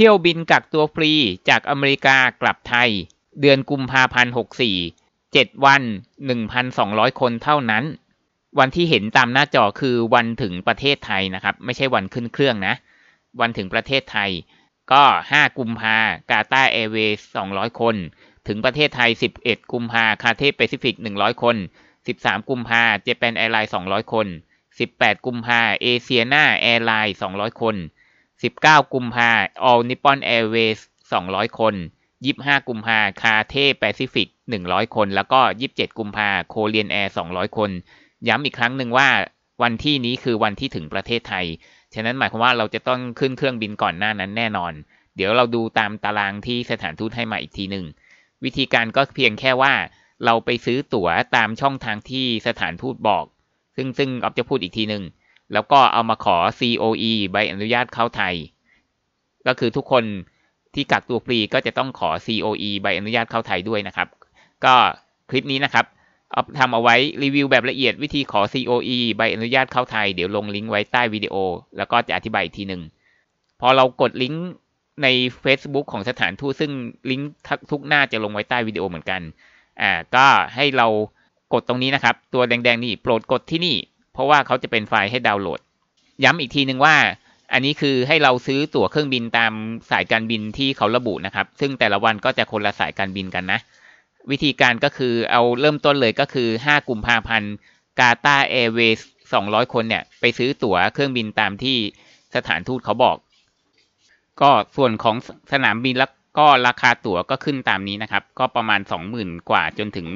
เที่ยวบินกักตัวฟรีจากอเมริกากลับไทยเดือนกุมภาพันธ์64 7 วัน 1,200 คนเท่านั้น วันที่เห็นตามหน้าจอคือวันถึงประเทศไทยนะครับ ไม่ใช่วันขึ้นเครื่องนะ วันถึงประเทศไทยก็ 5 กุมภากาตาแอร์เวย์200 คน ถึงประเทศไทย 11 กุมภาคาเทแปซิฟิก 100 คน 13 กุมภาเจแปนแอร์ไลน์200 คน 18 กุมภาเอเชียนาแอร์ไลน์200 คน19 กุมภา All Nippon Airways 200 คน 25 กุมภาคาเทแปซิฟิก100 คน แล้วก็27 กุมภาโคเรียนแอร์200 คน ย้ำอีกครั้งหนึ่งว่า วันที่นี้คือวันที่ถึงประเทศไทย ฉะนั้นหมายความว่าเราจะต้องขึ้นเครื่องบินก่อนหน้านั้นแน่นอน เดี๋ยวเราดูตามตารางที่สถานทูตให้มาอีกทีหนึ่งวิธีการก็เพียงแค่ว่า เราไปซื้อตั๋วตามช่องทางที่สถานทูตบอก ซึ่งซึ่งออฟจะพูดอีกทีหนึ่งแล้วก็เอามาขอ COE ใบอนุญาตเข้าไทย ก็คือทุกคนที่กักตัวฟรีก็จะต้องขอ COE ใบอนุญาตเข้าไทยด้วยนะครับ ก็คลิปนี้นะครับเอาทำเอาไว้รีวิวแบบละเอียดวิธีขอ COE ใบอนุญาตเข้าไทยเดี๋ยวลงลิงก์ไว้ใต้วิดีโอ แล้วก็จะอธิบายอีกทีหนึ่งพอเรากดลิงก์ใน Facebook ของสถานทูตซึ่งลิงก์ทุกหน้าจะลงไว้ใต้วิดีโอเหมือนกัน อ่า ก็ให้เรากดตรงนี้นะครับ ตัวแดงๆนี่โปรดกดที่นี่เพราะว่าเขาจะเป็นไฟล์ให้ดาวน์โหลด ย้ำอีกทีหนึ่งว่า อันนี้คือให้เราซื้อตั๋วเครื่องบินตามสายการบินที่เขาระบุนะครับ ซึ่งแต่ละวันก็จะคนละสายการบินกันนะ วิธีการก็คือเอาเริ่มต้นเลยก็คือ 5 กุมภาพันธ์ กาตาร์แอร์เวส200 คนเนี่ย ไปซื้อตั๋วเครื่องบินตามที่สถานทูตเขาบอก ก็ส่วนของสนามบินแล้วก็ราคาตั๋วก็ขึ้นตามนี้นะครับ ก็ประมาณ 20,000 กว่า จนถึง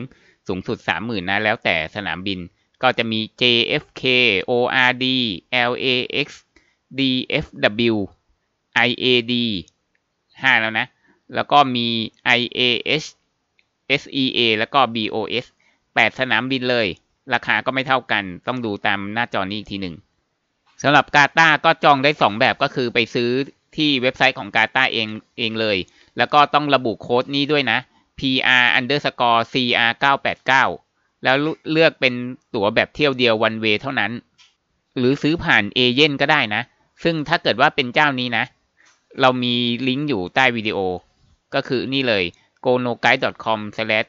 สูงสุด 30,000 นะ แล้วแต่สนามบินก็จะมี JFK ORD LAX DFW IAD 5 แล้วนะ แล้วก็มี IAH SEA แล้วก็ BOS 8 สนามบินเลย ราคาก็ไม่เท่ากัน ต้องดูตามหน้าจอนี้อีกทีหนึ่งสำหรับกาตาก็จองได้ 2 แบบก็คือไปซื้อที่เว็บไซต์ของกาตาเองเองเลย แล้วก็ต้องระบุโค้ดนี้ด้วยนะ PR underscore CR 989แล้วเลือกเป็นตั๋วแบบเที่ยวเดียววันเวเท่านั้น หรือซื้อผ่านเอเย่นก็ได้นะ ซึ่งถ้าเกิดว่าเป็นเจ้านี้นะ เรามีลิงก์อยู่ใต้วิดีโอ ก็คือนี่เลย go no guide com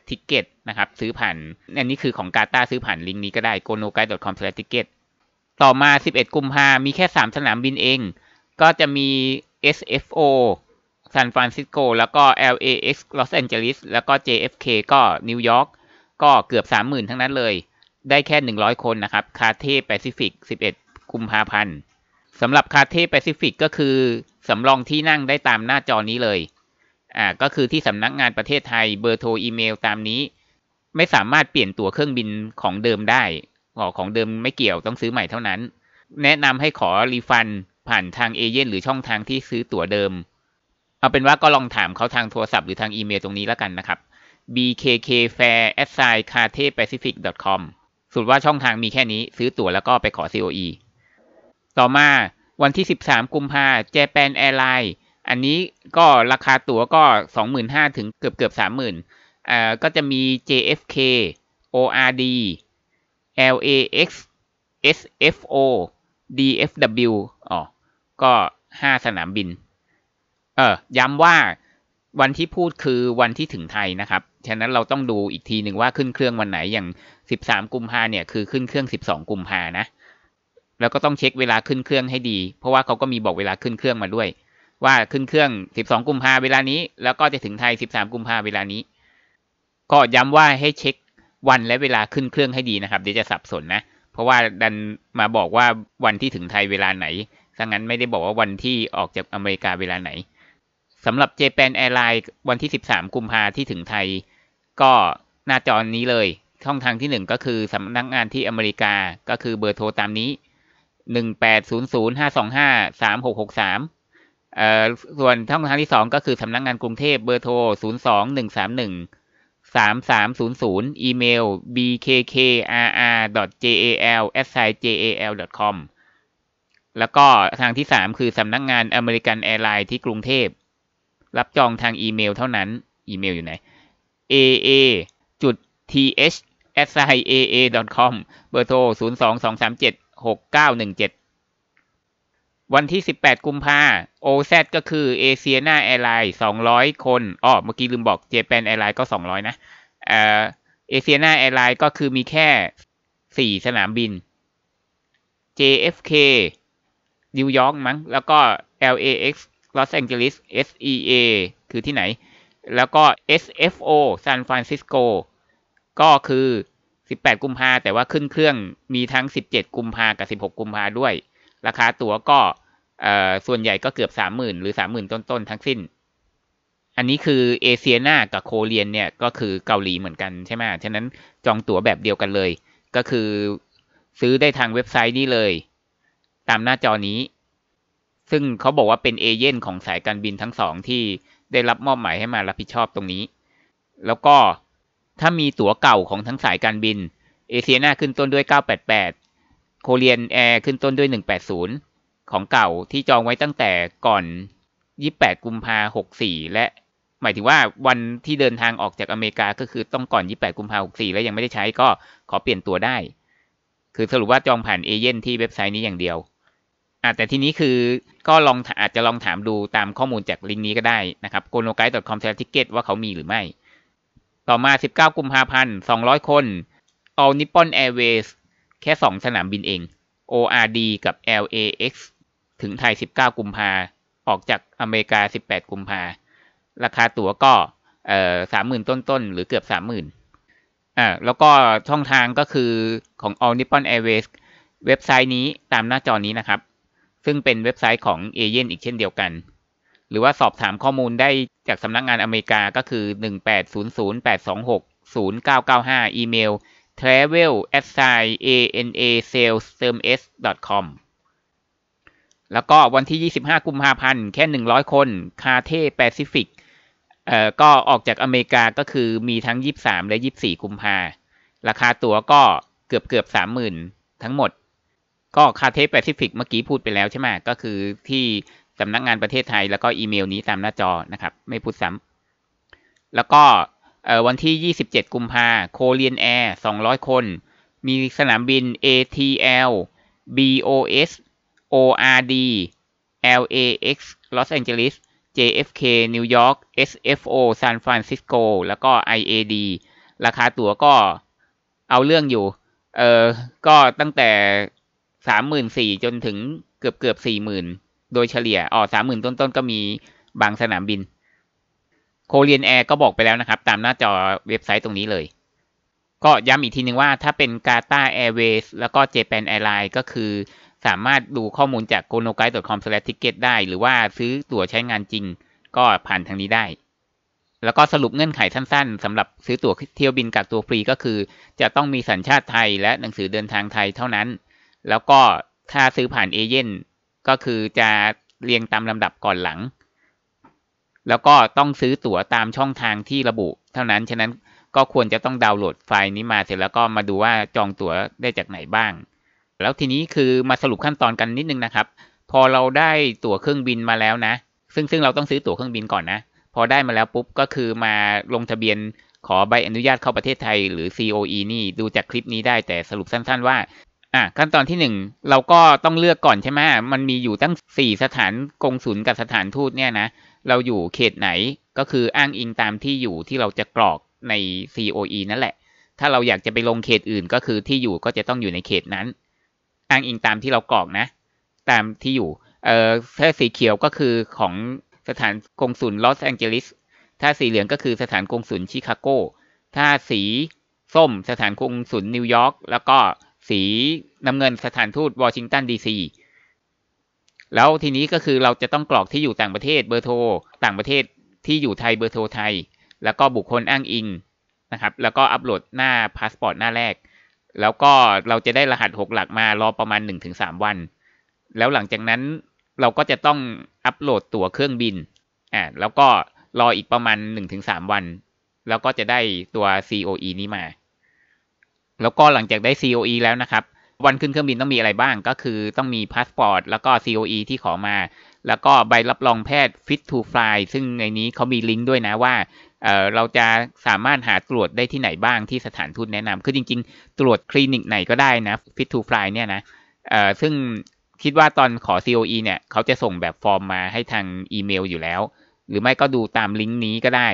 ticket นะครับ ซื้อผ่านอันนี้คือของกาตาซื้อผ่านลิงก์นี้ก็ได้ go no guide com ticket ต่อมา 11 กุมภามีแค่ 3 สนามบินเอง ก็จะมี SFO ซานฟรานซิสโก แล้วก็ LAX ลอสแอนเจลิส แล้วก็ JFK ก็นิวยอร์กก็เกือบ 30,000 ทั้งนั้นเลย ได้แค่ 100 คนนะครับ คาเทแปซิฟิก11กุมภาพันธ์ สำหรับคาเทแปซิฟิกก็คือสำรองที่นั่งได้ตามหน้าจอนี้เลย อ่า ก็คือที่สำนักงานประเทศไทยเบอร์โทรอีเมลตามนี้ ไม่สามารถเปลี่ยนตั๋วเครื่องบินของเดิมได้ ของเดิมไม่เกี่ยวต้องซื้อใหม่เท่านั้น แนะนำให้ขอรีฟัน ผ่านทางเอเจนต์หรือช่องทางที่ซื้อตั๋วเดิม เอาเป็นว่าก็ลองถามเขาทางโทรศัพท์หรือทางอีเมล ตรงนี้แล้วกันนะครับ bkk fair a s i g n c a t e pacific com สุดว่าช่องทางมีแค่นี้ ซื้อตั๋วแล้วก็ไปขอ COE ต่อมาวันที่ 13 กุมภาเจแปนแอร์ไลน์ อันนี้ก็ราคาตั๋วก็ 25,000 ถึงเกือบเกือบ30,000อ่าก็จะมี JFK ORD LAX SFO DFW อ๋อก็ 5 สนามบินเออย้ำว่าวันที่พูดคือวันที่ถึงไทยนะครับฉะนั้นเราต้องดูอีกทีหนึ่งว่าขึ้นเครื่องวันไหน อย่าง13กุมภาเนี่ยคือขึ้นเครื่อง12กุมภานะ แล้วก็ต้องเช็คเวลาขึ้นเครื่องให้ดี เพราะว่าเขาก็มีบอกเวลาขึ้นเครื่องมาด้วย ว่าขึ้นเครื่อง12กุมภาเวลานี้แล้วก็จะถึงไทย13กุมภาเวลานี้ก็ย้ำว่าให้เช็ควันและเวลาขึ้นเครื่องให้ดีนะครับเดี๋ยวจะสับสนนะ เพราะว่าดันมาบอกว่าวันที่ถึงไทยเวลาไหนดังนั้นไม่ได้บอกว่าวันที่ออกจากอเมริกาเวลาไหนสำหรับ Japan Airlines วันที่13กุมภาที่ถึงไทยก็หน้าจอนี้เลย ช่องทางที่ 1 ก็คือสำนักงานที่อเมริกาก็คือเบอร์โทรตามนี้ 18005253663เอ่อส่วนช่องทางที่ 2 ก็คือสำนักงานกรุงเทพเบอร์โทร 021313300 อีเมล bkkrr.jal@jal.com แล้วก็ทางที่ 3 คือสำนักงานอเมริกันแอร์ไลน์ที่กรุงเทพรับจองทางอีเมลเท่านั้นอีเมลอยู่ไหน aa จุด th a s i a a com เบอร์โทร 022376917 วันที่ 18 กุมภาโอแซก็คือเอเชียนาแอร์ไลน์ 200 คน อ๋อเมื่อกี้ลืมบอก เจแปนแอร์ไลน์ก็ 200 นะ เอเอเชียนาแอร์ไลน์ก็คือมีแค่ 4 สนามบิน JFK นิวยอร์กมั้ง แล้วก็ LAX ลอสแองเจลิส SEA คือที่ไหนแล้วก็ SFO ซานฟรานซิสโก ก็คือ 18 กุมภาแต่ว่าขึ้นเครื่องมีทั้ง 17 กุมภากับ 16 กุมภาด้วย ราคาตั๋วก็ส่วนใหญ่ก็เกือบ 30,000 หรือ 30,000 ต้น ๆ ทั้งสิ้น อันนี้คือเอเชียนา กับโคเรียนเนี่ยก็คือเกาหลีเหมือนกันใช่ไหม ฉะนั้นจองตั๋วแบบเดียวกันเลย ก็คือซื้อได้ทางเว็บไซต์นี้เลย ตามหน้าจอนี้ ซึ่งเขาบอกว่าเป็นเอเย่นของสายการบินทั้งสองที่ได้รับมอบหมายให้มารับผิดชอบตรงนี้ แล้วก็ถ้ามีตั๋วเก่าของทั้งสายการบิน เอเชียนาขึ้นต้นด้วย 988 โคเรียนแอร์ขึ้นต้นด้วย 180 ของเก่าที่จองไว้ตั้งแต่ก่อน 28 กุมภา64 และหมายถึงว่าวันที่เดินทางออกจากอเมริกาก็คือต้องก่อน 28 กุมภา64 และยังไม่ได้ใช้ก็ขอเปลี่ยนตัวได้ คือสรุปว่าจองผ่านเอเย่นที่เว็บไซต์นี้อย่างเดียวอ่าแต่ทีนี้คือก็ลองอาจจะลองถามดูตามข้อมูลจากลิงก์นี้ก็ได้นะครับ g o n o g u i ด e .com t i c k e t ว่าเขามีหรือไม่ ต่อมา 19 กุมภาพันธ์ 200 คน All Nippon Airways แค่ 2 สนามบินเอง ORD กับ LAX ถึงไทย 19 กุมภาออกจากอเมริกา 18 กุมภาราคาตั๋วก็เอ่อสามหมื่นต้นๆหรือเกือบสามหมื่นอ่าแล้วก็ช่องทางก็คือของ All Nippon Airways เว็บไซต์นี้ตามหน้าจอนี้นะครับซึ่งเป็นเว็บไซต์ของเอเย่นอีกเช่นเดียวกัน หรือว่าสอบถามข้อมูลได้จากสำนักงงานอเมริกาก็คือ 18008260995 อีเมล travel at s i a n a sales m s com แล้วก็วันที่ 25 กุมภาพันธ์ แค่ 100 คน คาเท่แปซิฟิกเอ่อก็ออกจากอเมริกาก็คือมีทั้ง 23 และ 24 กุมภาราคาตั๋วก็เกือบเกือบ 30,000 ทั้งหมดก็คาเทสแปซิฟิกเมื่อกี้พูดไปแล้วใช่ไหมก็คือที่สำนักงานประเทศไทย แล้วก็อีเมลนี้ตามหน้าจอนะครับ ไม่พูดซ้ำแล้วก็วันที่ 27 กุมภาโคเรียนแอร์ 200 คน มีสนามบิน ATL BOS ORD LAX Los Angeles JFK นิวยอร์ก SFO ซานฟรานซิสโกแล้วก็ IAD ราคาตั๋วก็เอาเรื่องอยู่เออก็ตั้งแต่สามหมื่นสี่จนถึงเกือบเกือบสี่หมื่นโดยเฉลี่ยอ๋อสามหมื่นต้นต้นก็มีบางสนามบินโคเรียนแอร์ก็บอกไปแล้วนะครับ ตามหน้าจอเว็บไซต์ตรงนี้เลย ก็ย้ำอีกทีนึงว่าถ้าเป็นกาตาแอร์เวสแล้วก็เจแปนแอร์ไลน์ก็คือสามารถดูข้อมูลจากโด n o g u i d e c o m t i c k e t ได้หรือว่าซื้อตั๋วใช้งานจริงก็ผ่านทางนี้ได้ แล้วก็สรุปเงื่อนไขสั้นๆสำหรับซื้อตั๋วเที่ยวบินกักตัวฟรีก็คือ จะต้องมีสัญชาติไทยและหนังสือเดินทางไทยเท่านั้นแล้วก็ถ้าซื้อผ่านเอเจนต์ก็คือจะเรียงตามลำดับก่อนหลัง แล้วก็ต้องซื้อตั๋วตามช่องทางที่ระบุ เท่านั้นฉะนั้นก็ควรจะต้องดาวน์โหลดไฟล์นี้มาเสร็จแล้วก็มาดูว่าจองตั๋วได้จากไหนบ้าง แล้วทีนี้คือมาสรุปขั้นตอนกันนิดนึงนะครับ พอเราได้ตั๋วเครื่องบินมาแล้วนะ ซึ่งซึ่งเราต้องซื้อตั๋วเครื่องบินก่อนนะพอได้มาแล้วปุ๊บก็คือมาลงทะเบียนขอใบอนุญาตเข้าประเทศไทยหรือ COE นี่ดูจากคลิปนี้ได้แต่สรุปสั้นๆว่าอ่ะขั้นตอนที่หนึ่งเราก็ต้องเลือกก่อนใช่ไหมมันมีอยู่ตั้งสี่สถานกงศูนย์กับสถานทูตเนี่ยนะ เราอยู่เขตไหนก็คืออ้างอิงตามที่อยู่ที่เราจะกรอกใน COE นั่นแหละ ถ้าเราอยากจะไปลงเขตอื่นก็คือที่อยู่ก็จะต้องอยู่ในเขตนั้น อ้างอิงตามที่เรากรอกนะ ตามที่อยู่เอ่อถ้าสีเขียวก็คือของสถานกงศูนย์ลอสแองเจลิส ถ้าสีเหลืองก็คือสถานกงศูนย์ชิคาโกถ้าสีส้มสถานกงศูนย์นิวยอร์ก แล้วก็สีน้ำเงินสถานทูตวอชิงตันดีซีแล้วทีนี้ก็คือเราจะต้องกรอกที่อยู่ต่างประเทศเบอร์โทรต่างประเทศที่อยู่ไทยเบอร์โทรไทย แล้วก็บุคคลอ้างอิงนะครับ แล้วก็อัปโหลดหน้าพาสปอร์ตหน้าแรก แล้วก็เราจะได้รหัส6หลักมารอประมาณ 1-3 วัน แล้วหลังจากนั้นเราก็จะต้องอัปโหลดตั๋วเครื่องบินอ่าแล้วก็รออีกประมาณ 1-3 วัน แล้วก็จะได้ตัว COE นี้มาแล้วก็หลังจากได้ COE แล้วนะครับ วันขึ้นเครื่องบินต้องมีอะไรบ้าง ก็คือต้องมีพาสปอร์ตแล้วก็ COE ที่ขอมา แล้วก็ใบรับรองแพทย์ Fit to Fly ซึ่งในนี้เขามีลิงก์ด้วยนะว่าเเราจะสามารถหาตรวจได้ที่ไหนบ้างที่สถานทูตแนะนำคือจริงๆ ตรวจคลินิกไหนก็ได้นะ Fit to Fly เนี่ยนะซึ่งคิดว่าตอนขอ COE เนี่ย เขาจะส่งแบบฟอร์มมาให้ทางอีเมลอยู่แล้ว หรือไม่ก็ดูตามลิงก์นี้ก็ได้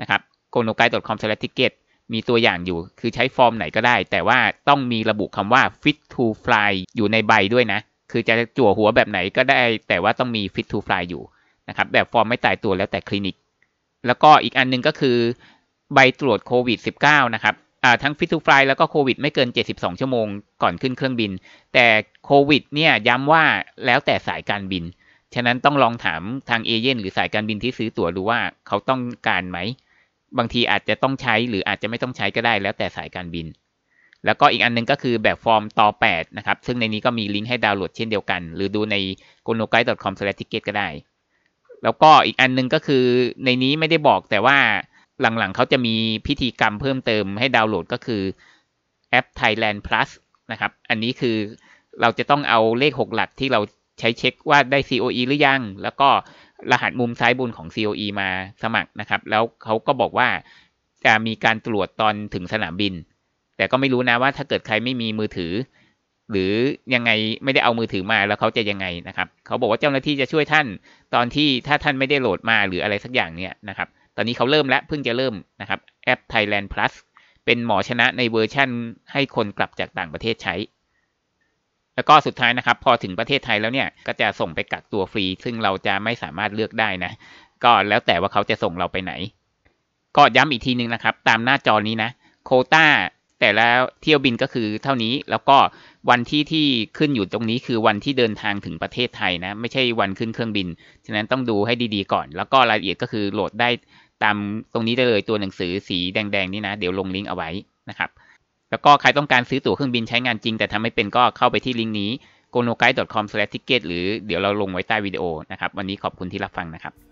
นะครับ g o n o g u i c o m t i c k e t มีตัวอย่างอยู่ คือใช้ฟอร์มไหนก็ได้ แต่ว่าต้องมีระบุคำว่า fit to fly อยู่ในใบด้วยนะ คือจะจั่วหัวแบบไหนก็ได้ แต่ว่าต้องมี fit to fly อยู่นะครับ แบบฟอร์มไม่ตายตัวแล้วแต่คลินิก แล้วก็อีกอันนึงก็คือใบตรวจโควิด -19 นะครับ ทั้ง fit to fly แล้วก็โควิดไม่เกิน 72 ชั่วโมงก่อนขึ้นเครื่องบิน แต่โควิดเนี่ยย้ำว่าแล้วแต่สายการบิน ฉะนั้นต้องลองถามทางเอเย่นหรือสายการบินที่ซื้อตั๋วดูว่าเขาต้องการไหมบางทีอาจจะต้องใช้หรืออาจจะไม่ต้องใช้ก็ได้แล้วแต่สายการบิน แล้วก็อีกอันนึงก็คือแบบฟอร์มต่อ 8 นะครับ ซึ่งในนี้ก็มีลิงก์ให้ดาวน์โหลดเช่นเดียวกัน หรือดูใน g o n o g u i d e c o m t i c k e t ก็ได้ แล้วก็อีกอันนึงก็คือในนี้ไม่ได้บอกแต่ว่าหลังๆเขาจะมีพิธีกรรมเพิ่มเติมให้ดาวน์โหลดก็คือแอป Thailand Plus นะครับ อันนี้คือเราจะต้องเอาเลข 6 หลักที่เราใช้เช็คว่าได้ COE หรือยัง แล้วก็รหัสมุมซ้ายบนของ COE มาสมัครนะครับ แล้วเขาก็บอกว่า จะมีการตรวจตอนถึงสนามบิน แต่ก็ไม่รู้นะว่าถ้าเกิดใครไม่มีมือถือ หรือยังไงไม่ได้เอามือถือมาแล้วเขาจะยังไงนะครับเขาบอกว่าเจ้าหน้าที่จะช่วยท่าน ตอนที่ถ้าท่านไม่ได้โหลดมาหรืออะไรสักอย่างเนี่ยนะครับ ตอนนี้เขาเริ่มแล้วเพิ่งจะเริ่มนะครับแอป Thailand Plus เป็นหมอชนะในเวอร์ชั่นให้คนกลับจากต่างประเทศใช้แล้วก็สุดท้ายนะครับ พอถึงประเทศไทยแล้วเนี่ย ก็จะส่งไปกักตัวฟรีซึ่งเราจะไม่สามารถเลือกได้นะ ก็แล้วแต่ว่าเขาจะส่งเราไปไหน ก็ย้ำอีกทีนึงนะครับ ตามหน้าจอนี้นะโคต้าแต่แล้วเที่ยวบินก็คือเท่านี้ แล้วก็วันที่ที่ขึ้นอยู่ตรงนี้คือวันที่เดินทางถึงประเทศไทยนะ ไม่ใช่วันขึ้นเครื่องบิน ฉะนั้นต้องดูให้ดีๆก่อนแล้วก็รายละเอียดก็คือโหลดได้ตามตรงนี้ได้เลยตัวหนังสือสีแดงๆนี่นะ เดี๋ยวลงลิงก์เอาไว้นะครับแล้วก็ใครต้องการซื้อตั๋วเครื่องบินใช้งานจริงแต่ทำไม่เป็นก็เข้าไปที่ลิงก์นี้ g o n o g u i d e c o m t i c k e t หรือเดี๋ยวเราลงไว้ใต้วิดีโอนะครับ วันนี้ขอบคุณที่รับฟังนะครับ